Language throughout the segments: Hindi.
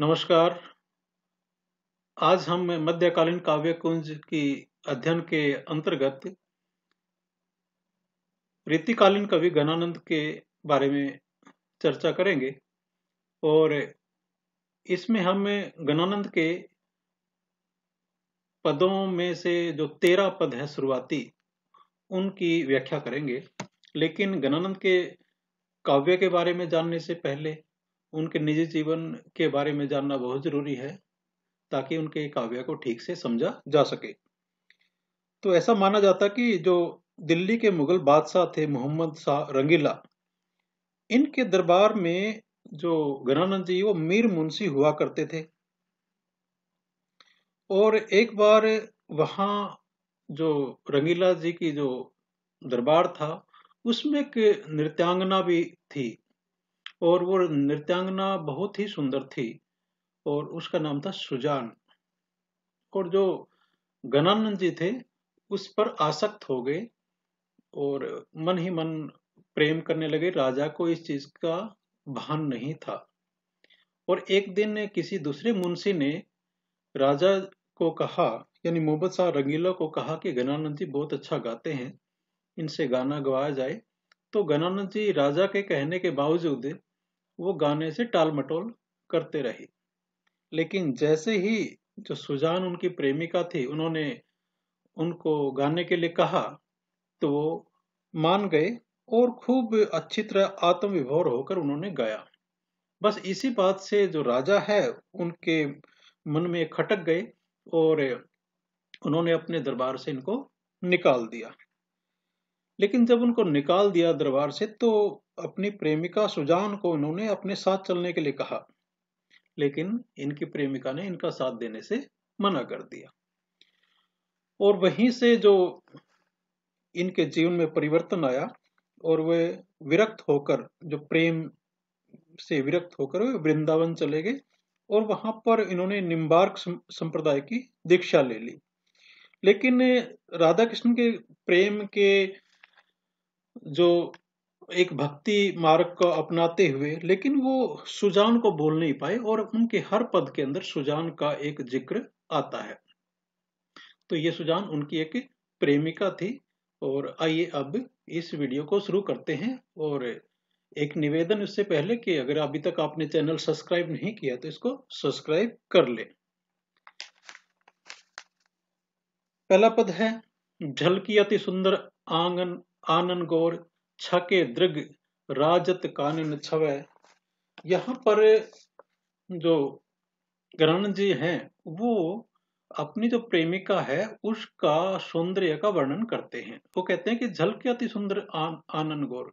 नमस्कार आज हम मध्यकालीन काव्य कुंज की अध्ययन के अंतर्गत रीतिकालीन कवि गणानंद के बारे में चर्चा करेंगे और इसमें हम गणानंद के पदों में से जो तेरह पद हैं शुरुआती उनकी व्याख्या करेंगे लेकिन गणानंद के काव्य के बारे में जानने से पहले उनके निजी जीवन के बारे में जानना बहुत जरूरी है ताकि उनके काव्य को ठीक से समझा जा सके तो ऐसा माना जाता कि जो दिल्ली के मुगल बादशाह थे मोहम्मद शाह रंगीला इनके दरबार में जो गणानंद जी वो मीर मुंशी हुआ करते थे और एक बार वहां जो रंगीला जी की जो दरबार था उसमें एक नृत्यांगना भी थी और वो नृत्यांगना बहुत ही सुंदर थी और उसका नाम था सुजान और जो गणानंद जी थे उस पर आसक्त हो गए और मन ही मन प्रेम करने लगे राजा को इस चीज का भान नहीं था और एक दिन किसी दूसरे मुंशी ने राजा को कहा यानी मोहम्मद शाह रंगीला को कहा कि गणानंद जी बहुत अच्छा गाते हैं इनसे गाना गवाया जाए तो गणानंद जी राजा के कहने के बावजूद वो गाने से टाल मटोल करते रहे लेकिन जैसे ही जो सुजान उनकी प्रेमिका थी उन्होंने उनको गाने के लिए कहा तो वो मान गए और खूब अच्छी तरह आत्मविभोर होकर उन्होंने गाया बस इसी बात से जो राजा है उनके मन में खटक गए और उन्होंने अपने दरबार से इनको निकाल दिया लेकिन जब उनको निकाल दिया दरबार से तो अपनी प्रेमिका सुजान को उन्होंने अपने साथ चलने के लिए कहा लेकिन इनकी प्रेमिका ने इनका साथ देने से मना कर दिया और वहीं से जो इनके जीवन में परिवर्तन आया और वे विरक्त होकर जो प्रेम से विरक्त होकर वे वृंदावन चले गए और वहां पर इन्होंने निम्बार्क संप्रदाय की दीक्षा ले ली लेकिन राधा कृष्ण के प्रेम के जो एक भक्ति मार्ग को अपनाते हुए लेकिन वो सुजान को बोल नहीं पाए और उनके हर पद के अंदर सुजान का एक जिक्र आता है तो ये सुजान उनकी एक प्रेमिका थी और आइए अब इस वीडियो को शुरू करते हैं और एक निवेदन इससे पहले कि अगर अभी तक आपने चैनल सब्सक्राइब नहीं किया तो इसको सब्सक्राइब कर ले पहला पद है झलकी अति सुंदर आंगन आनन गोर छके दृग राजत कानन छव यहाँ पर जो ग्रहण जी हैं वो अपनी जो प्रेमिका है उसका सौंदर्य का वर्णन करते हैं वो कहते हैं कि झल के अति सुंदर आन, आनन गौर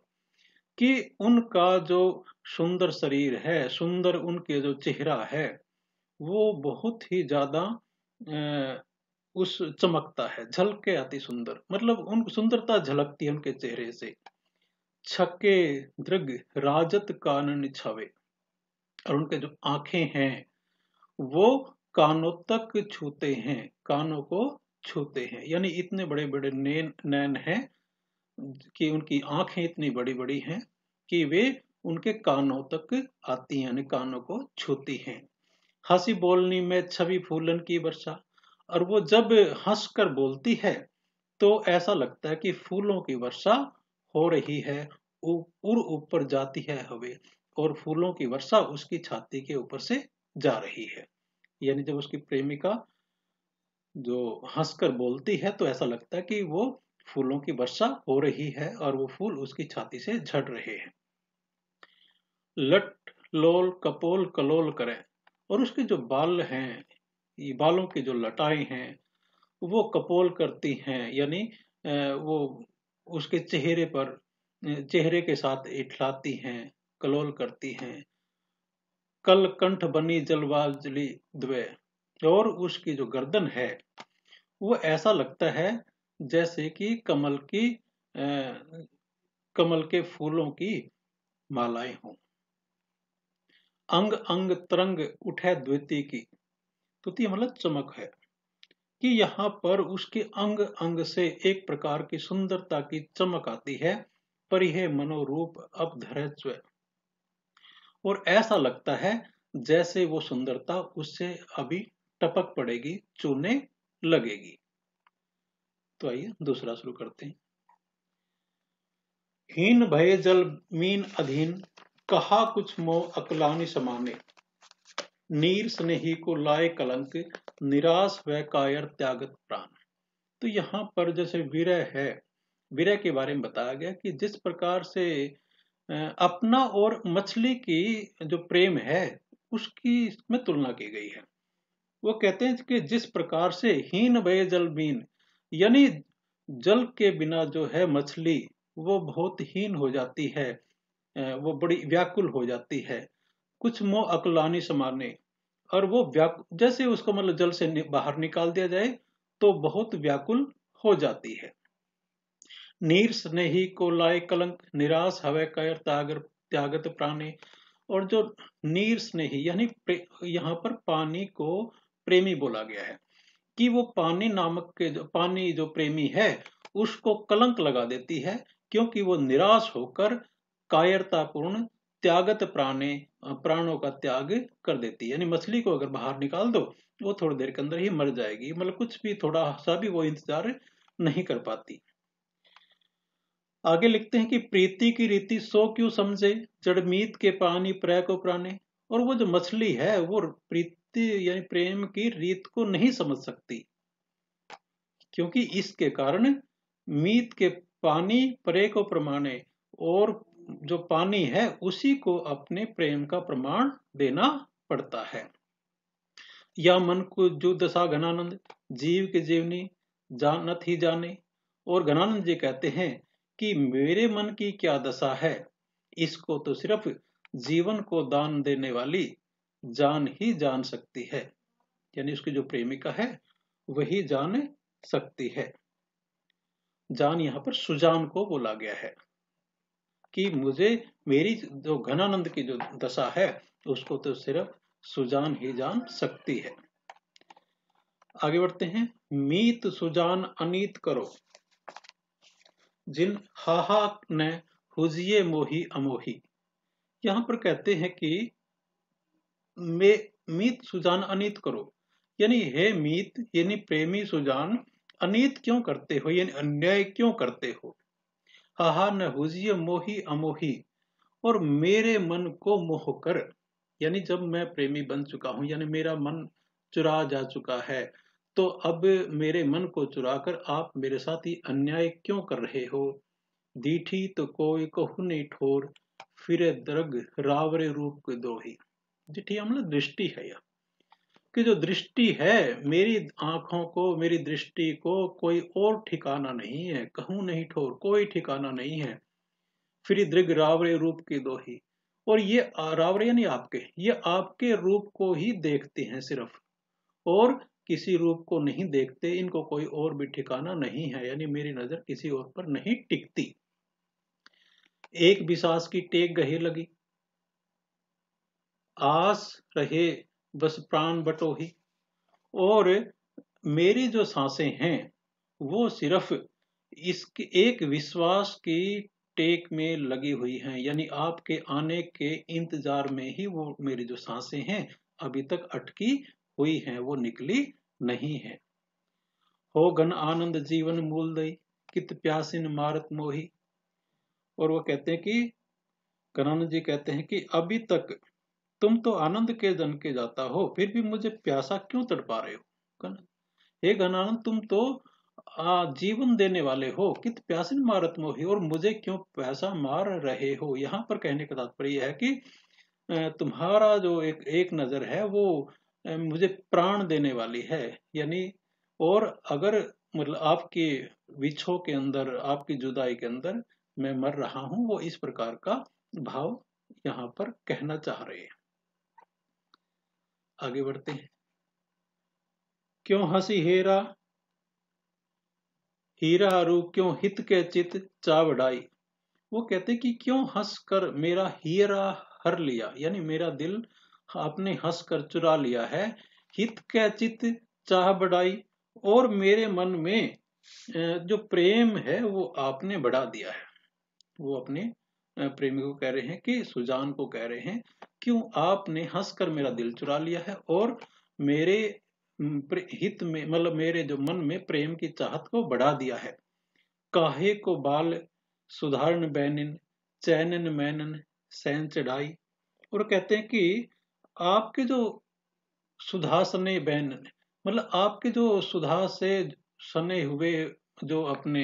कि उनका जो सुंदर शरीर है सुंदर उनके जो चेहरा है वो बहुत ही ज्यादा उस चमकता है झलक के आती सुंदर मतलब उन सुंदरता झलकती है उनके चेहरे से छके दृग राजत कानन छवे और उनके जो आंखें हैं वो कानों तक छूते हैं कानों को छूते हैं यानी इतने बड़े बड़े नैन नैन हैं कि उनकी आंखें इतनी बड़ी बड़ी हैं कि वे उनके कानों तक आती हैं यानी कानों को छूती हैं हंसी बोलनी में छवि फूलन की वर्षा और वो जब हंस कर बोलती है तो ऐसा लगता है कि फूलों की वर्षा हो रही है उड़ ऊपर जाती है हवे और फूलों की वर्षा उसकी छाती के ऊपर से जा रही है यानी जब उसकी प्रेमिका जो हंसकर बोलती है तो ऐसा लगता है कि वो फूलों की वर्षा हो रही है और वो फूल उसकी छाती से झड़ रहे हैं लट लोल कपोल कलोल करें और उसके जो बाल हैं बालों की जो लटाई हैं वो कपोल करती हैं यानी वो उसके चेहरे पर चेहरे के साथ इठलाती हैं कलोल करती हैं कल कंठ बनी जलवाजली द्वे और उसकी जो गर्दन है वो ऐसा लगता है जैसे कि कमल की आ, कमल के फूलों की मालाएं हों अंग अंग तरंग उठे द्वितीय की तुति मतलब चमक है कि यहाँ पर उसके अंग अंग से एक प्रकार की सुंदरता की चमक आती है परिहे मनोरूप अब और ऐसा लगता है जैसे वो सुंदरता उससे अभी टपक पड़ेगी चूने लगेगी तो आइए दूसरा शुरू करते हैं हीन भय जल मीन अधीन कहा कुछ मोह अकलानी समाने नीर स्नेही को लाए कलंक निराश व कायर त्यागत प्राण तो यहाँ पर जैसे विरह है विरह के बारे में बताया गया कि जिस प्रकार से अपना और मछली की जो प्रेम है उसकी इसमें तुलना की गई है वो कहते हैं कि जिस प्रकार से हीन वे जल बीन यानी जल के बिना जो है मछली वो बहुत हीन हो जाती है वो बड़ी व्याकुल हो जाती है कुछ मोह अकलानी समाने और वो व्याकुल जैसे उसको मतलब जल से बाहर निकाल दिया जाए तो बहुत व्याकुल हो जाती है नीर स्नेही को लाए कलंक निराश हवे कर त्यागर त्यागत प्राणी और जो नीर स्नेही यानी यहाँ पर पानी को प्रेमी बोला गया है कि वो पानी नामक के जो पानी जो प्रेमी है उसको कलंक लगा देती है क्योंकि वो निराश होकर कायरतापूर्ण त्यागत प्राणे प्राणों का त्याग कर देती है यानी मछली को अगर बाहर निकाल दो वो थोड़ी देर के अंदर ही मर जाएगी मतलब कुछ भी थोड़ा सा भी वो इंतजार नहीं कर पाती आगे लिखते हैं कि प्रीति की रीति सो क्यों समझे जड़मीत के पानी प्रय को प्राणे और वो जो मछली है वो प्रीति यानी प्रेम की रीत को नहीं समझ सकती क्योंकि इसके कारण मीत के पानी परे को प्रमाणे और जो पानी है उसी को अपने प्रेम का प्रमाण देना पड़ता है या मन को जो दशा घनानंद जीव के जीवनी जानत ही जाने और घनानंद जी कहते हैं कि मेरे मन की क्या दशा है इसको तो सिर्फ जीवन को दान देने वाली जान ही जान सकती है यानी उसकी जो प्रेमिका है वही जान सकती है जान यहाँ पर सुजान को बोला गया है कि मुझे मेरी जो घनानंद की जो दशा है उसको तो सिर्फ सुजान ही जान सकती है आगे बढ़ते हैं मीत सुजान अनीत करो जिन हाहा ने हुजिए मोही अमोही यहां पर कहते हैं कि मे मीत सुजान अनित करो यानी हे मीत यानी प्रेमी सुजान अनित क्यों करते हो यानी अन्याय क्यों करते हो आहा न हुजिय मोही अमोही और मेरे मन को मोह कर यानी जब मैं प्रेमी बन चुका हूं यानी मेरा मन चुरा जा चुका है तो अब मेरे मन को चुरा कर आप मेरे साथ ही अन्याय क्यों कर रहे हो दीठी तो कोई कहू नहीं ठोर फिर द्रग रावरे रूप ही दिठी अमल दृष्टि है यह कि जो दृष्टि है मेरी आंखों को मेरी दृष्टि को कोई और ठिकाना नहीं है कहूं नहीं ठोर कोई ठिकाना नहीं है फिर दृग रावरे रूप की दो ही और ये रावरे यानी आपके ये आपके रूप को ही देखते हैं सिर्फ और किसी रूप को नहीं देखते इनको कोई और भी ठिकाना नहीं है यानी मेरी नजर किसी और पर नहीं टिकती एक विशास की टेक गहे लगी आस रहे बस प्राण बटो ही और मेरी जो सांसें हैं वो सिर्फ इसके एक विश्वास की टेक में लगी हुई हैं यानी आपके आने के इंतजार में ही वो मेरी जो सांसें हैं अभी तक अटकी हुई हैं वो निकली नहीं है हो घन आनंद जीवन मूल दई कित प्यासिन मारत मोही और वो कहते हैं कि करण जी कहते हैं कि अभी तक तुम तो आनंद के जन के जाता हो फिर भी मुझे प्यासा क्यों तड़पा रहे हो हे घनानंद तुम तो आ, जीवन देने वाले हो कित प्यासिन मारत मोही और मुझे क्यों प्यासा मार रहे हो यहाँ पर कहने का तात्पर्य है कि तुम्हारा जो एक एक नजर है वो मुझे प्राण देने वाली है यानी और अगर मतलब आपके विछो के अंदर आपकी जुदाई के अंदर मैं मर रहा हूं वो इस प्रकार का भाव यहाँ पर कहना चाह रहे हैं आगे बढ़ते हैं क्यों हंसी हेरा हीरा हरू क्यों हित के चित चावड़ाई वो कहते कि क्यों हंस कर मेरा हीरा हर लिया यानी मेरा दिल आपने हंस कर चुरा लिया है हित के चित चाह बढ़ाई और मेरे मन में जो प्रेम है वो आपने बढ़ा दिया है वो अपने प्रेमी को कह रहे हैं कि सुजान को कह रहे हैं क्यों आपने हंसकर मेरा दिल चुरा लिया है और मेरे हित में मतलब मेरे जो मन में प्रेम की चाहत को बढ़ा दिया है काहे को बाल सुधारण बैनिन चैनन मैनन सैन चढ़ाई और कहते हैं कि आपके जो सुधासने सने बैनन मतलब आपके जो सुधा से सने हुए जो अपने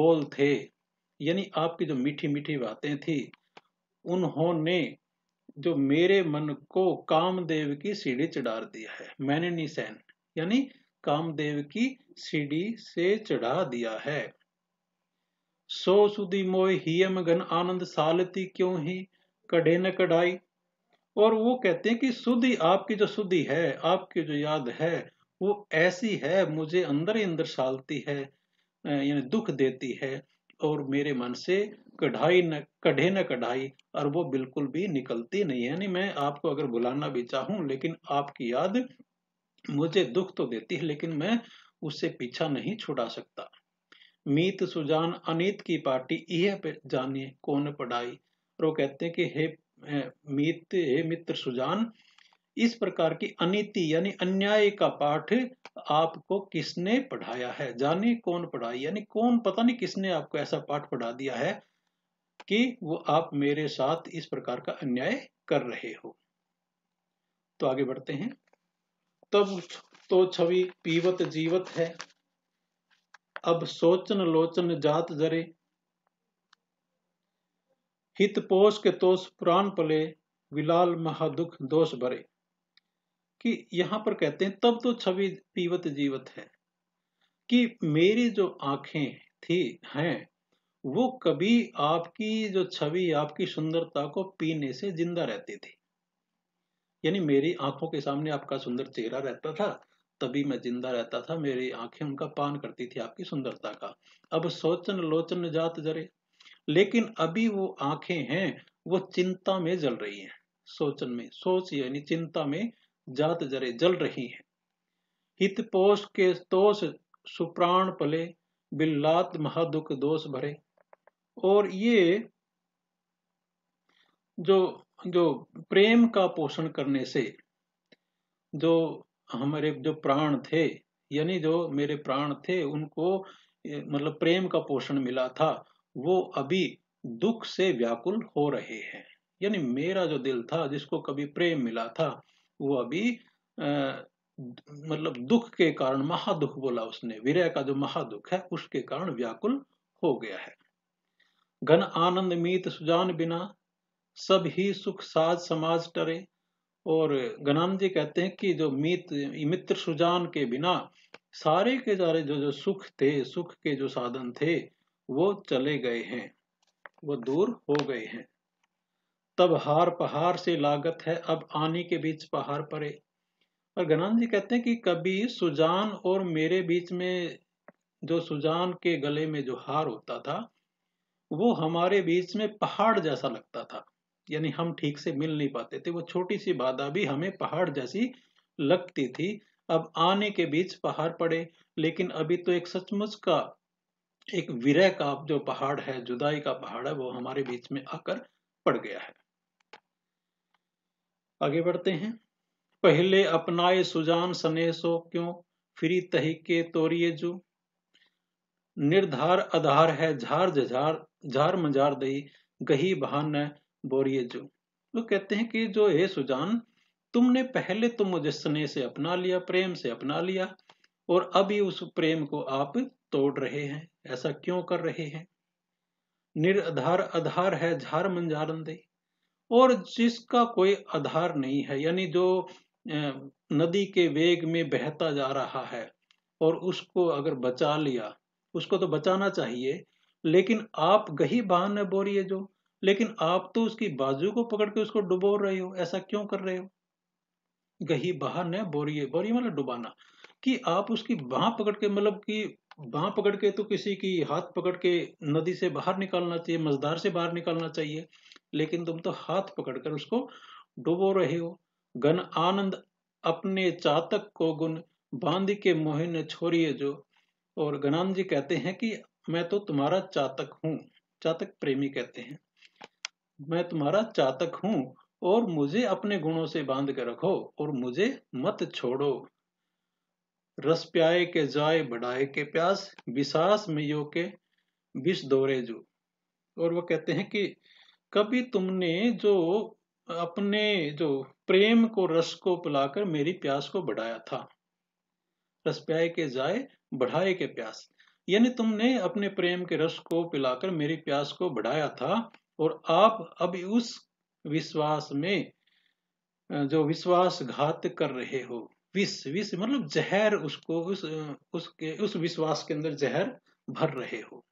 बोल थे यानी आपकी जो मीठी मीठी बातें थी उन्होंने जो मेरे मन को कामदेव की सीढ़ी चढ़ा दिया है मैंने सहन यानी कामदेव की सीढ़ी से चढ़ा दिया है सो सुदी मोय हियम घन आनंद सालती क्यों ही कढ़े न कढ़ाई और वो कहते हैं कि सुधि आपकी जो सुधि है आपकी जो याद है वो ऐसी है मुझे अंदर ही अंदर सालती है यानी दुख देती है और मेरे मन से कढ़ाई न कढ़े न कढ़ाई और वो बिल्कुल भी निकलती नहीं है नहीं मैं आपको अगर बुलाना भी चाहूं लेकिन आपकी याद मुझे दुख तो देती है लेकिन मैं उससे पीछा नहीं छुड़ा सकता मीत सुजान अनित की पार्टी यह जानिए कौन पढ़ाई और वो कहते हैं कि हे मीत हे मित्र सुजान इस प्रकार की अनिति यानी अन्याय का पाठ आपको किसने पढ़ाया है जाने कौन पढ़ाई यानी कौन पता नहीं किसने आपको ऐसा पाठ पढ़ा दिया है कि वो आप मेरे साथ इस प्रकार का अन्याय कर रहे हो तो आगे बढ़ते हैं तब तो छवि पीवत जीवत है अब सोचन लोचन जात जरे हित पोष के तोष प्राण पले विलाल महादुख दोष भरे कि यहां पर कहते हैं तब तो छवि पीवत जीवत है कि मेरी जो आंखें थी हैं वो कभी आपकी जो छवि आपकी सुंदरता को पीने से जिंदा रहती थी यानी मेरी आंखों के सामने आपका सुंदर चेहरा रहता था तभी मैं जिंदा रहता था मेरी आंखें उनका पान करती थी आपकी सुंदरता का अब सोचन लोचन जात जरे लेकिन अभी वो आंखें हैं वो चिंता में जल रही हैं सोचन में सोच यानी चिंता में जलत जरे जल रही है हितपोष के तोष सुप्राण पले बिल्लात महादुख दोष भरे और ये जो जो प्रेम का पोषण करने से जो हमारे जो प्राण थे यानी जो मेरे प्राण थे उनको मतलब प्रेम का पोषण मिला था वो अभी दुख से व्याकुल हो रहे हैं यानी मेरा जो दिल था जिसको कभी प्रेम मिला था वो अभी मतलब दुख के कारण महादुख बोला उसने विरय का जो महादुख है उसके कारण व्याकुल हो गया है घन आनंद मीत सुजान बिना सब ही सुख साज समाज टरे और घनानंद जी कहते हैं कि जो मित मित्र सुजान के बिना सारे के सारे जो जो सुख थे सुख के जो साधन थे वो चले गए हैं वो दूर हो गए हैं तब हार पहाड़ से लागत है अब आने के बीच पहाड़ परे और गणान जी कहते हैं कि कभी सुजान और मेरे बीच में जो सुजान के गले में जो हार होता था वो हमारे बीच में पहाड़ जैसा लगता था यानी हम ठीक से मिल नहीं पाते थे वो छोटी सी बाधा भी हमें पहाड़ जैसी लगती थी अब आने के बीच पहाड़ पड़े लेकिन अभी तो एक सचमुच का एक विरह का जो पहाड़ है जुदाई का पहाड़ है वो हमारे बीच में आकर पड़ गया है आगे बढ़ते हैं पहले अपनाए सुजान सनेसो क्यों फिरी तहिके तोरिए जो निर्धार आधार है झार झार झार मजार दही गही बहान बोरिए जो वो कहते हैं कि जो हे सुजान तुमने पहले तो मुझे स्नेह से अपना लिया प्रेम से अपना लिया और अभी उस प्रेम को आप तोड़ रहे हैं ऐसा क्यों कर रहे हैं निर्धार आधार है झार मंजारन दे और जिसका कोई आधार नहीं है यानी जो नदी के वेग में बहता जा रहा है और उसको अगर बचा लिया उसको तो बचाना चाहिए लेकिन आप गही बहन है बोरिए जो लेकिन आप तो उसकी बाजू को पकड़ के उसको डुबो रहे हो ऐसा क्यों कर रहे हो गही बहन है बोरिए बोरिए मतलब डुबाना कि आप उसकी बाह पकड़ के मतलब कि बाह पकड़ के तो किसी की हाथ पकड़ के नदी से बाहर निकालना चाहिए मजदार से बाहर निकालना चाहिए लेकिन तुम तो हाथ पकड़कर उसको डुबो रहे हो गन आनंद अपने चातक को गुण बांध के मोह छोरिए जो और गणान जी कहते हैं कि मैं तो तुम्हारा चातक हूँ चातक प्रेमी कहते हैं मैं तुम्हारा चातक हूँ और मुझे अपने गुणों से बांध के रखो और मुझे मत छोड़ो रस प्याए के जाए बढ़ाए के प्यास विशास मियो के विष दौरे जो और वो कहते हैं कि कभी तुमने जो अपने जो प्रेम को रस को पिलाकर मेरी प्यास को बढ़ाया था रस प्याए के जाए बढ़ाए के प्यास यानी तुमने अपने प्रेम के रस को पिलाकर मेरी प्यास को बढ़ाया था और आप अभी उस विश्वास में जो विश्वासघात कर रहे हो विष विष मतलब जहर उसको उस उसके उस विश्वास के अंदर जहर भर रहे हो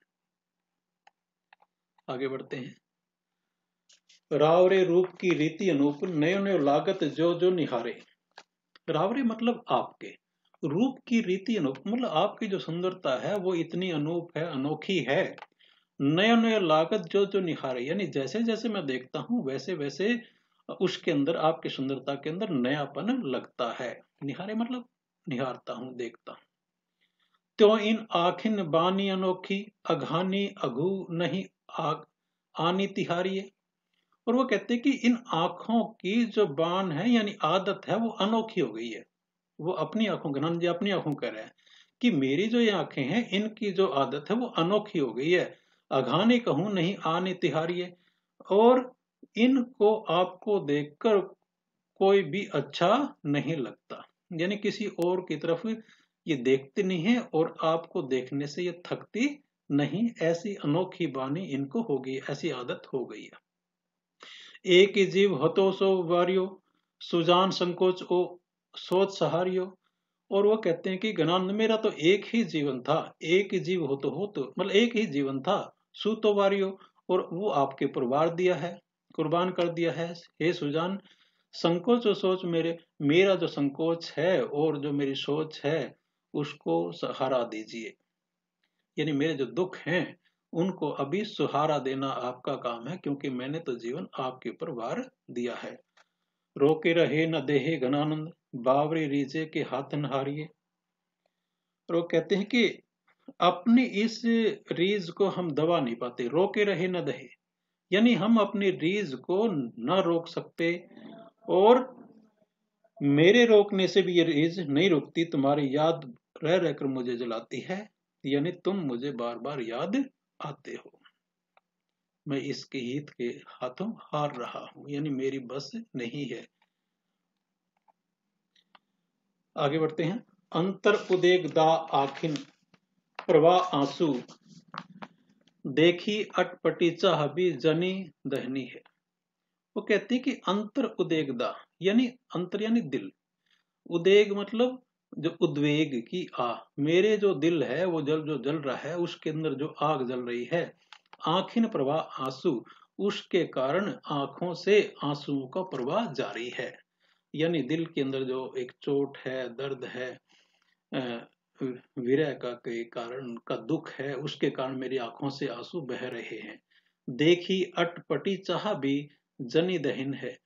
आगे बढ़ते हैं रावरे रूप की रीति अनूप नयो नयो लागत जो जो निहारे रावरे मतलब आपके रूप की रीति अनूप मतलब आपकी जो सुंदरता है वो इतनी अनूप है अनोखी है नयो नयो लागत जो जो निहारे यानी जैसे जैसे मैं देखता हूँ वैसे वैसे उसके अंदर आपकी सुंदरता के अंदर नयापन लगता है निहारे मतलब निहारता हूँ देखता हूँ तो इन आखिन बानी अनोखी अघानी अघु नहीं आग आनी तिहारी और वो कहते हैं कि इन आंखों की जो बान है यानी आदत है वो अनोखी हो गई है वो अपनी आंखों का जी अपनी आंखों कह रहे हैं कि मेरी जो ये आंखें हैं इनकी जो आदत है वो अनोखी हो गई है अघाने कहूं नहीं आने तिहारिये और इनको आपको देखकर कोई भी अच्छा नहीं लगता यानी किसी और की तरफ ये देखते नहीं है और आपको देखने से ये थकती नहीं ऐसी अनोखी बानी इनको हो गई ऐसी आदत हो गई है एक ही जीव हतो सो वारियो सुजान संकोच ओ सोच सहारियो और वो कहते हैं कि गणान मेरा तो एक ही जीवन था एक ही जीव हो तो हो तो मतलब एक ही जीवन था सु तो वारियो और वो आपके परिवार दिया है कुर्बान कर दिया है हे सुजान संकोच और सोच मेरे मेरा जो संकोच है और जो मेरी सोच है उसको सहारा दीजिए यानी मेरे जो दुख हैं उनको अभी सुहारा देना आपका काम है क्योंकि मैंने तो जीवन आपके ऊपर वार दिया है रोके रहे न देहे घनानंद बावरी रीजे के हाथ नहारिये और वो कहते हैं कि अपनी इस रीज को हम दबा नहीं पाते रोके रहे न दहे यानी हम अपनी रीज को न रोक सकते और मेरे रोकने से भी ये रीज नहीं रुकती तुम्हारी याद रह रहकर मुझे जलाती है यानी तुम मुझे बार बार याद आते हो मैं इसके हित के हाथों हार रहा हूं यानी मेरी बस नहीं है आगे बढ़ते हैं अंतर उदेग दा आखिन प्रवा आंसू देखी अटपटी चाहबी जनी दहनी है वो कहती कि अंतर उदेगदा यानी अंतर यानी दिल उदेग मतलब जो उद्वेग की आ मेरे जो दिल है वो जल जो जल रहा है उसके अंदर जो आग जल रही है आखिन प्रवाह आंसू उसके कारण आंखों से आंसुओं का प्रवाह जारी है यानी दिल के अंदर जो एक चोट है दर्द है विरह का के कारण का दुख है उसके कारण मेरी आंखों से आंसू बह रहे हैं देखी अटपटी चाह भी जनी दहन है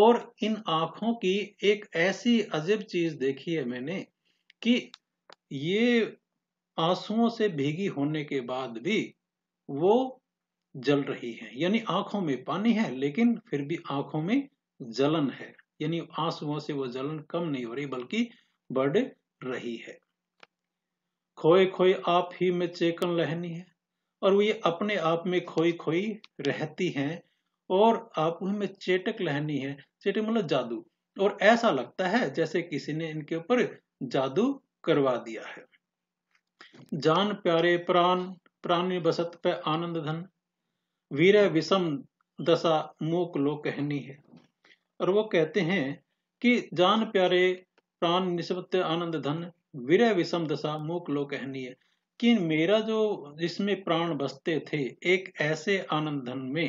और इन आंखों की एक ऐसी अजीब चीज देखी है मैंने कि ये आंसुओं से भीगी होने के बाद भी वो जल रही है यानी आंखों में पानी है लेकिन फिर भी आंखों में जलन है यानी आंसुओं से वो जलन कम नहीं हो रही बल्कि बढ़ रही है खोए खोए आप ही में चेकन लहनी है और वो ये अपने आप में खोई खोई रहती हैं और आप में चेटक लहनी है चेटक मतलब जादू और ऐसा लगता है जैसे किसी ने इनके ऊपर जादू करवा दिया है जान प्यारे प्राण प्राण बसत पे आनंद धन वीर विषम दशा मोक लो कहनी है और वो कहते हैं कि जान प्यारे प्राण निस्पत्य आनंद धन वीर विषम दशा मोक लो कहनी है कि मेरा जो जिसमें प्राण बसते थे एक ऐसे आनंद धन में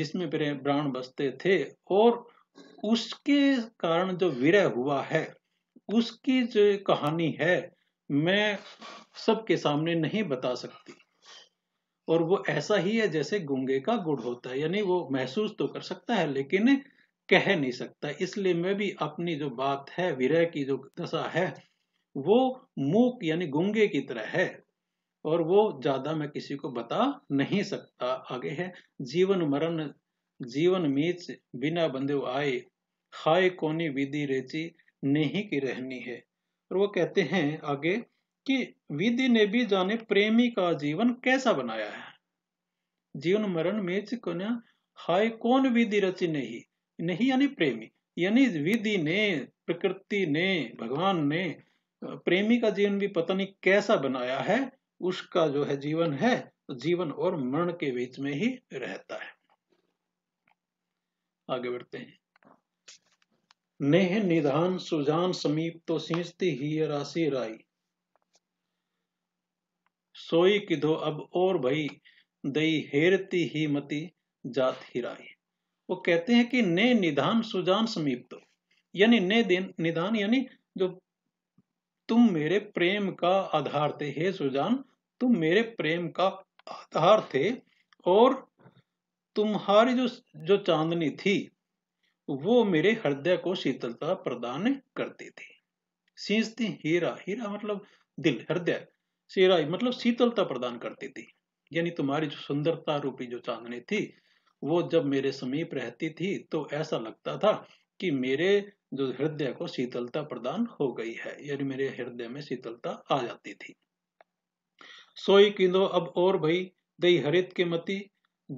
जिसमें मेरे प्राण बसते थे और उसके कारण जो विरह हुआ है उसकी जो कहानी है मैं सबके सामने नहीं बता सकती और वो ऐसा ही है जैसे गुंगे का गुड़ होता है यानी वो महसूस तो कर सकता है लेकिन कह नहीं सकता इसलिए मैं भी अपनी जो बात है विरह की जो दशा है वो मूक यानी गुंगे की तरह है और वो ज्यादा मैं किसी को बता नहीं सकता आगे है जीवन मरण जीवन मीच बिना बंदे आए खाए कोनी विधि रेची ने ही की रहनी है और वो कहते हैं आगे कि विधि ने भी जाने प्रेमी का जीवन कैसा बनाया है जीवन मरण में कन्या हाय कौन विधि रची नहीं नहीं यानी प्रेमी यानी विधि ने प्रकृति ने भगवान ने प्रेमी का जीवन भी पता नहीं कैसा बनाया है उसका जो है जीवन है जीवन और मरण के बीच में ही रहता है आगे बढ़ते हैं नेह निधान सुजान समीप तो सींचती ही राशि राई सोई किधो अब और भई दई हेरती ही मती जात ही हिराई वो कहते हैं कि ने निधान सुजान समीप तो यानी ने दिन निधान यानी जो तुम मेरे प्रेम का आधार थे हे सुजान तुम मेरे प्रेम का आधार थे और तुम्हारी जो जो चांदनी थी वो मेरे हृदय को शीतलता प्रदान करते थे सींचते हीरा हीरा मतलब दिल हृदय सीरा मतलब शीतलता प्रदान करते थे यानी तुम्हारी जो सुंदरता रूपी जो चांदनी थी वो जब मेरे समीप रहती थी तो ऐसा लगता था कि मेरे जो हृदय को शीतलता प्रदान हो गई है यानी मेरे हृदय में शीतलता आ जाती थी सोई किंदो अब और भाई दई हरित के मती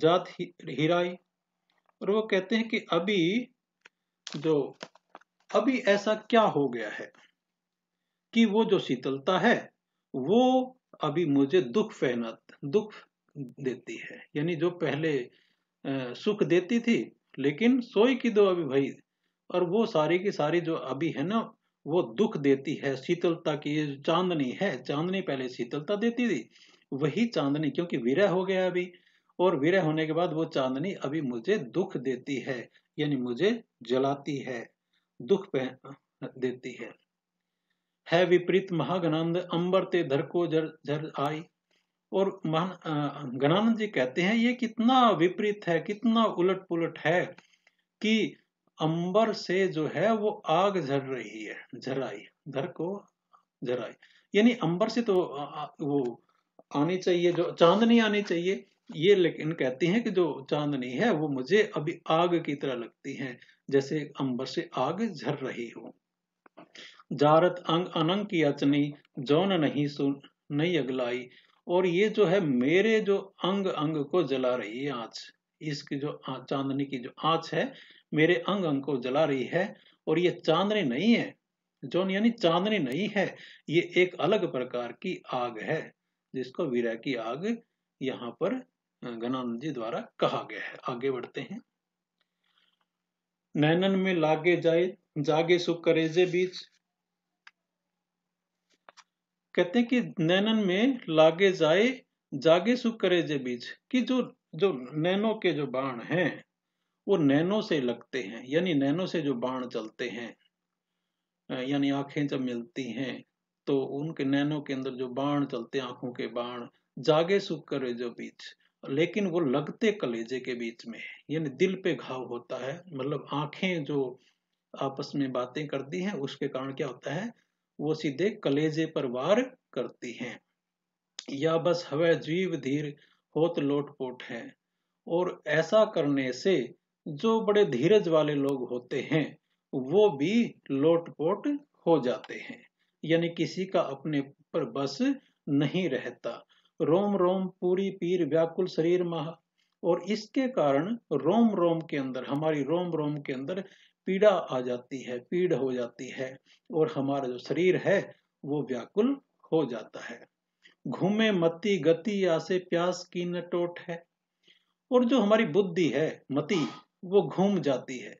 जात ही, हीराई और वो कहते हैं कि अभी जो अभी ऐसा क्या हो गया है कि वो जो शीतलता है वो अभी मुझे दुख फहना दुख देती है यानी जो पहले सुख देती थी लेकिन सोई की दो अभी भाई और वो सारी की सारी जो अभी है ना वो दुख देती है शीतलता की चांदनी है चांदनी पहले शीतलता देती थी वही चांदनी क्योंकि विरह हो गया अभी और विरह होने के बाद वो चांदनी अभी मुझे दुख देती है यानी मुझे जलाती है दुख पह देती है है विपरीत महागणानंद अंबर ते धर को जर जर आई और महान गणानंद जी कहते हैं ये कितना विपरीत है कितना उलट पुलट है कि अंबर से जो है वो आग झर रही है झराई धर को झराई यानी अंबर से तो वो आनी चाहिए जो चांदनी आनी चाहिए ये लेकिन कहती हैं कि जो चांदनी है वो मुझे अभी आग की तरह लगती है जैसे अंबर से आग झर रही हो जारत अंग अनंग की अचनी जौन नहीं सुन नहीं अगलाई और ये जो है मेरे जो अंग अंग को जला रही है आँच इसकी जो चांदनी की जो आँच है मेरे अंग अंग को जला रही है और ये चांदनी नहीं है जौन यानी चांदनी नहीं है ये एक अलग प्रकार की आग है जिसको वीरा की आग यहाँ पर घनानंद जी द्वारा कहा गया है आगे बढ़ते हैं नैनन में लागे जाए जागे सो करेजे बीच कहते हैं कि नैनन में लागे जाए जागे सु करेजे बीच कि जो जो नैनो के जो बाण हैं वो नैनो से लगते हैं यानी नैनो से जो बाण चलते हैं यानी आंखें जब मिलती हैं तो उनके नैनो के अंदर जो बाण चलते हैं आंखों के बाण जागे सुख करे जो बीच लेकिन वो लगते कलेजे के बीच में यानी दिल पे घाव होता है मतलब आंखें जो आपस में बातें करती हैं उसके कारण क्या होता है वो सीधे कलेजे पर वार करती हैं या बस हवे जीव धीर होत लोट पोट है और ऐसा करने से जो बड़े धीरज वाले लोग होते हैं वो भी लोटपोट हो जाते हैं यानी किसी का अपने पर बस नहीं रहता रोम रोम पूरी पीर व्याकुल शरीर महा और इसके कारण रोम रोम के अंदर हमारी रोम रोम के अंदर पीड़ा आ जाती है पीड़ हो जाती है और हमारा जो शरीर है वो व्याकुल हो जाता है घूमे मति गति आसे प्यास की न टोट है और जो हमारी बुद्धि है मति वो घूम जाती है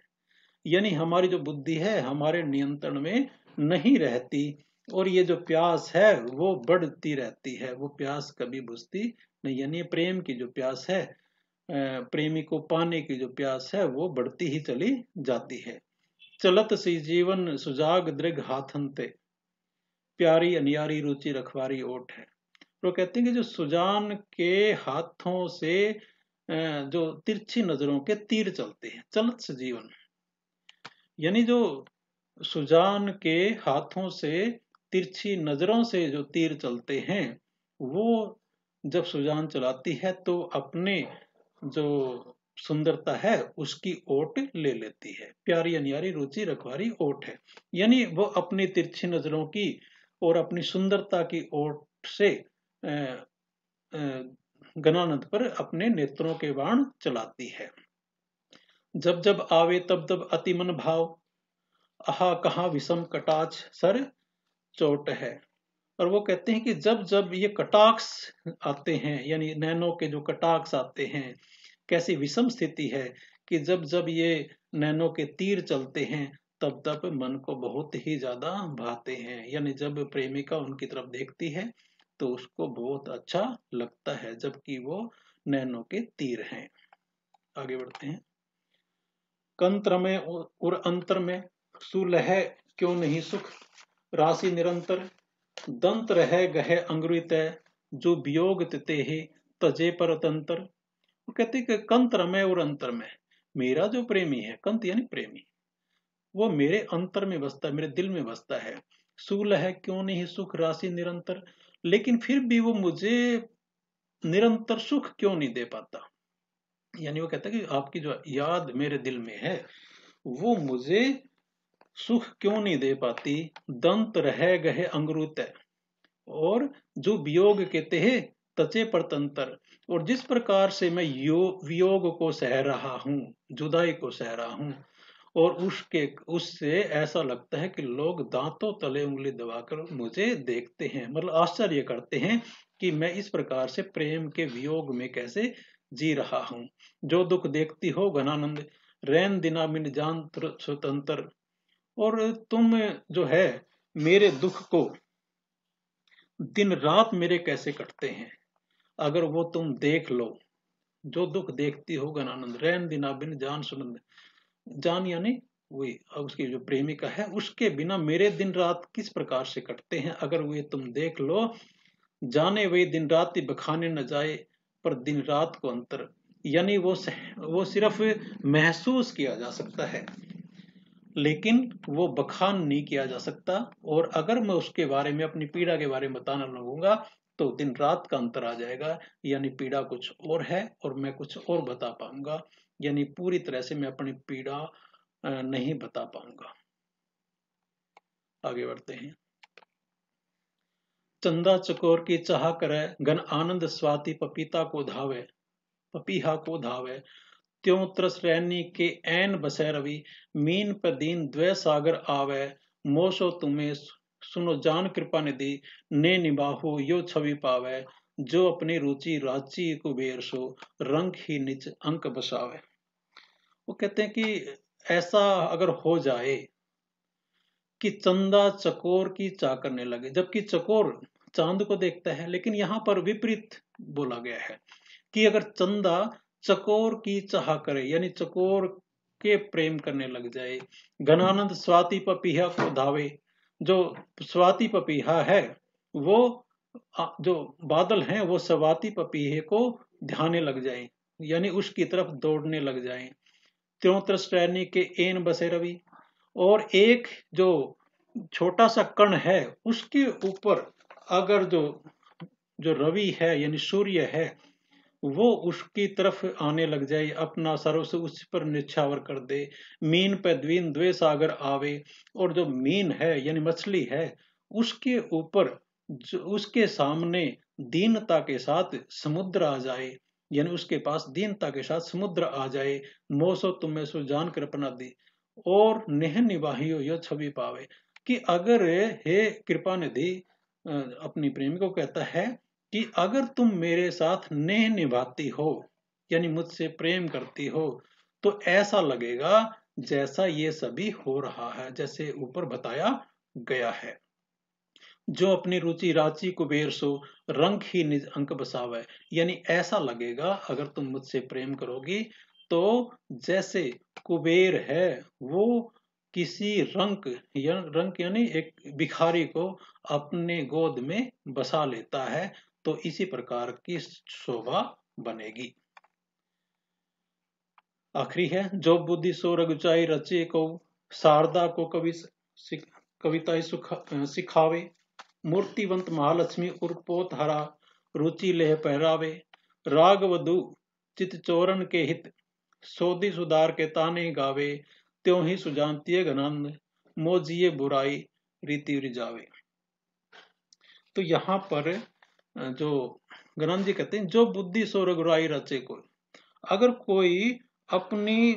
यानी हमारी जो बुद्धि है हमारे नियंत्रण में नहीं रहती और ये जो प्यास है वो बढ़ती रहती है वो प्यास कभी बुझती नहीं यानी प्रेम की जो प्यास है प्रेमी को पाने की जो प्यास है वो बढ़ती ही चली जाती है चलत सी जीवन सुजाग दृघ हाथनते प्यारी अनियारी रुचि रखवारी ओट है वो कहते हैं कि जो सुजान के हाथों से जो तिरछी नजरों के तीर चलते हैं चलत से जीवन यानी जो सुजान के हाथों से तिरछी नजरों से जो तीर चलते हैं वो जब सुजान चलाती है तो अपने जो सुंदरता है उसकी ओट ले लेती है प्यारी अनियारी रुचि रखवारी ओट है यानी वो अपनी तिरछी नजरों की और अपनी सुंदरता की ओट से गणानंद पर अपने नेत्रों के बाण चलाती है जब जब आवे तब तब अति मन भाव आहा कहा विषम कटाच सर चोट है और वो कहते हैं कि जब जब ये कटाक्ष आते हैं यानी नैनो के जो कटाक्ष आते हैं कैसी विषम स्थिति है कि जब जब ये नैनो के तीर चलते हैं तब तब मन को बहुत ही ज्यादा भाते हैं यानी जब प्रेमिका उनकी तरफ देखती है तो उसको बहुत अच्छा लगता है जबकि वो नैनो के तीर हैं आगे बढ़ते हैं कंत्र में और अंतर में सुलह क्यों नहीं सुख राशि निरंतर दंत रह गहे अंग्रित जो वियोग तिते ही तजे पर तंत्र वो कहते कि कंत्र में और अंतर में मेरा जो प्रेमी है कंत यानी प्रेमी वो मेरे अंतर में बसता है मेरे दिल में बसता है सूल है क्यों नहीं सुख राशि निरंतर लेकिन फिर भी वो मुझे निरंतर सुख क्यों नहीं दे पाता यानी वो कहता है कि आपकी जो याद मेरे दिल में है वो मुझे सुख क्यों नहीं दे पाती दंत रह गए अंग्रुत और जो वियोग के तेह तचे परतंत्र और जिस प्रकार से मैं यो वियोग को सह रहा हूँ जुदाई को सह रहा हूँ और उसके उससे ऐसा लगता है कि लोग दांतों तले उंगली दबाकर मुझे देखते हैं मतलब आश्चर्य करते हैं कि मैं इस प्रकार से प्रेम के वियोग में कैसे जी रहा हूँ जो दुख देखती हो घनानंद रैन दिना मिन जान स्वतंत्र और तुम जो है मेरे दुख को दिन रात मेरे कैसे कटते हैं अगर वो तुम देख लो जो दुख देखती हो गनानंद रैन दिना बिन जान सुन जान यानी वही उसकी जो प्रेमिका है उसके बिना मेरे दिन रात किस प्रकार से कटते हैं अगर वे तुम देख लो जाने वे दिन रात बखाने न जाए पर दिन रात को अंतर यानी वो वो सिर्फ महसूस किया जा सकता है लेकिन वो बखान नहीं किया जा सकता और अगर मैं उसके बारे में अपनी पीड़ा के बारे में बताना लगूंगा तो दिन रात का अंतर आ जाएगा यानी पीड़ा कुछ और है और मैं कुछ और बता पाऊंगा यानी पूरी तरह से मैं अपनी पीड़ा नहीं बता पाऊंगा आगे बढ़ते हैं चंदा चकोर की चाह करे घन आनंद स्वाति पपीता को धावे पपीहा को धावे त्यों त्रस रहनी के ऐन बसै रवि मीन पर दीन द्वै सागर आवे मोशो तुम्हें सुनो जान कृपा निधि ने निबाहु यो छवि पावे जो अपनी रुचि राची कुबेर सो रंग ही निच अंक बसावे वो कहते हैं कि ऐसा अगर हो जाए कि चंदा चकोर की चा करने लगे जबकि चकोर चांद को देखता है लेकिन यहां पर विपरीत बोला गया है कि अगर चंदा चकोर की चाह करे यानी चकोर के प्रेम करने लग जाए घनानंद स्वाति पपीहा को धावे जो स्वाति पपीहा है वो जो बादल है वो स्वाति पपीहे को ध्याने लग जाए यानी उसकी तरफ दौड़ने लग जाए त्यों श्रेणी के एन बसे रवि और एक जो छोटा सा कण है उसके ऊपर अगर जो जो रवि है यानी सूर्य है वो उसकी तरफ आने लग जाए अपना सर्वस्व उस पर निछावर कर दे मीन पे द्वीन द्वे सागर आवे और जो मीन है यानी मछली है उसके ऊपर उसके सामने दीनता के साथ समुद्र आ जाए यानी उसके पास दीनता के साथ समुद्र आ जाए मोसो तुम्हें सो जान कृपना दी और नेह निवाही यह छवि पावे कि अगर हे कृपा निधि अपनी प्रेमी को कहता है कि अगर तुम मेरे साथ नेह निभाती हो यानी मुझसे प्रेम करती हो तो ऐसा लगेगा जैसा ये सभी हो रहा है जैसे ऊपर बताया गया है जो अपनी रुचि रांची कुबेर सो रंग ही निज अंक बसावे यानी ऐसा लगेगा अगर तुम मुझसे प्रेम करोगी तो जैसे कुबेर है वो किसी रंग या रंग यानी एक भिखारी को अपने गोद में बसा लेता है तो इसी प्रकार की शोभा बनेगी आखिरी है जो बुद्धि सो रघुचाई रचे को शारदा को कवि कविता सिखावे मूर्तिवंत महालक्ष्मी उर्पोत हरा रुचि लेह पहरावे राग वधु चित चोरन के हित सोदी सुधार के ताने गावे त्यों ही सुजानतीय घनंद मोजिए बुराई रीति रिजावे तो यहाँ पर जो गणन जी कहते हैं जो बुद्धि सोरगुराई रचे कोई अगर कोई अपनी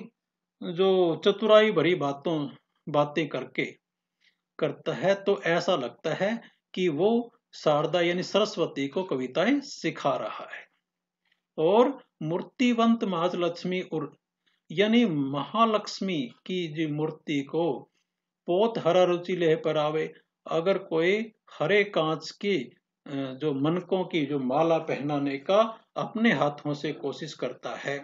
जो चतुराई भरी बातों बातें करके करता है तो ऐसा लगता है कि वो शारदा यानी सरस्वती को कविताएं सिखा रहा है और मूर्तिवंत महालक्ष्मी और यानी महालक्ष्मी की जो मूर्ति को पोत हरा रुचि ले पर आवे अगर कोई हरे कांच की जो मनकों की जो माला पहनाने का अपने हाथों से कोशिश करता है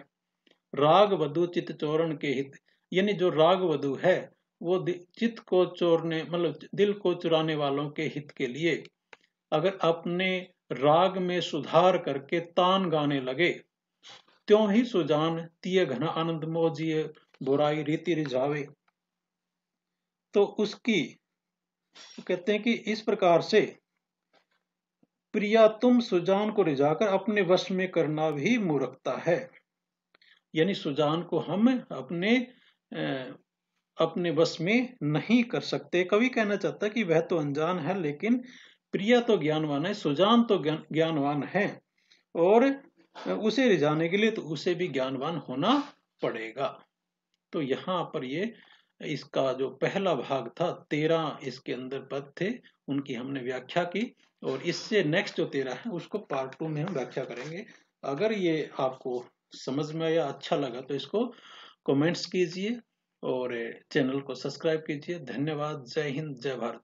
राग वधु चित चोरण के हित यानी जो राग वधु है वो चित को चोरने मतलब दिल को चुराने वालों के हित के लिए अगर अपने राग में सुधार करके तान गाने लगे त्यों ही सुजान तीय घन आनंद मोजिए बुराई रीति रिझावे तो उसकी कहते हैं कि इस प्रकार से प्रिया तुम सुजान को रिझाकर अपने वश में करना भी मूर्खता है यानी सुजान को हम अपने अपने वश में नहीं कर सकते कवि कहना चाहता कि वह तो अनजान है लेकिन प्रिया तो ज्ञानवान है सुजान तो ज्ञानवान है और उसे रिझाने के लिए तो उसे भी ज्ञानवान होना पड़ेगा तो यहाँ पर ये इसका जो पहला भाग था तेरह इसके अंदर पद थे उनकी हमने व्याख्या की और इससे नेक्स्ट जो तेरह है उसको पार्ट टू में हम व्याख्या करेंगे अगर ये आपको समझ में आया अच्छा लगा तो इसको कमेंट्स कीजिए और चैनल को सब्सक्राइब कीजिए धन्यवाद जय हिंद जय भारत